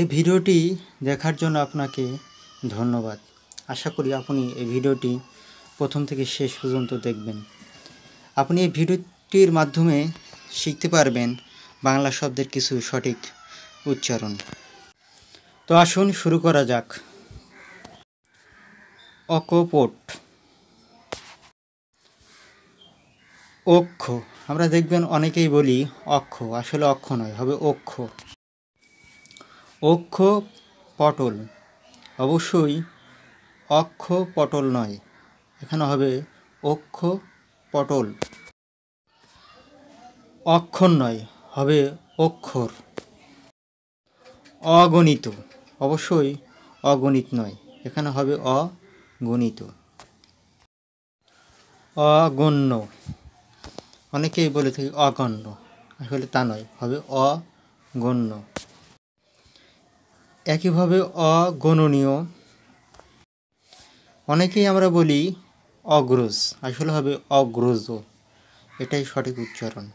এই ভিডিওটি দেখার জন্য আপনাকে ধন্যবাদ আশা করি আপনি এই ভিডিওটি প্রথম থেকে শেষ পর্যন্ত দেখবেন আপনি এই ভিডিওটির মাধ্যমে শিখতে পারবেন বাংলা শব্দের কিছু সঠিক উচ্চারণ তো আসুন শুরু করা যাক অকপট অক্ষ আমরা দেখবেন অনেকেই বলি অক্ষ আসলে অক্ষ নয় হবে অক্ষ অক্ষ পটল অবশ্যই অক্ষ পটল নয় এখানে হবে অক্ষ পটল অক্ষর নয় হবে অক্ষর অগণিত অবশ্যই অগণিত নয় এখানে হবে অগণিত অগণ্য অনেকেই বলে থাকি অগণ্য আসলে তা নয় হবে অগণ্য একইভাবে অগণনীয় অনেকেই আমরা বলি অগ্রজ আসলে হবে অগ্রজ এটাই সঠিক উচ্চারণ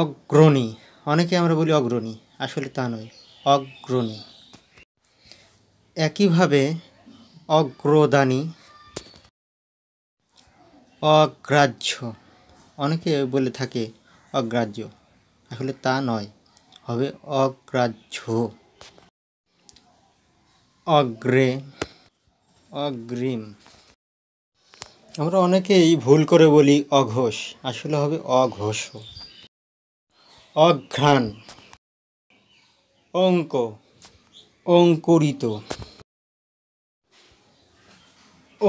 অগ্রণী অনেকে আমরা বলি অগ্রণী আসলে তা নয় অগ্রণী একইভাবে অগ্রদানী অগ্রাহ্য অনেকে বলে থাকে অগ্রাহ্য আসলে তা নয় হবে অগ্রাহ্য অগ্রে অগ্রিম আমরা অনেকেই ভুল করে বলি অঘোষ আসলে হবে অঘোষ অঘ্রাণ অঙ্ক অঙ্কুরিত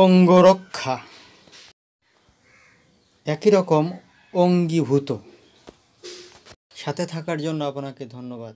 অঙ্গরক্ষা একই রকম অঙ্গীভূত সাথে থাকার জন্য আপনাকে ধন্যবাদ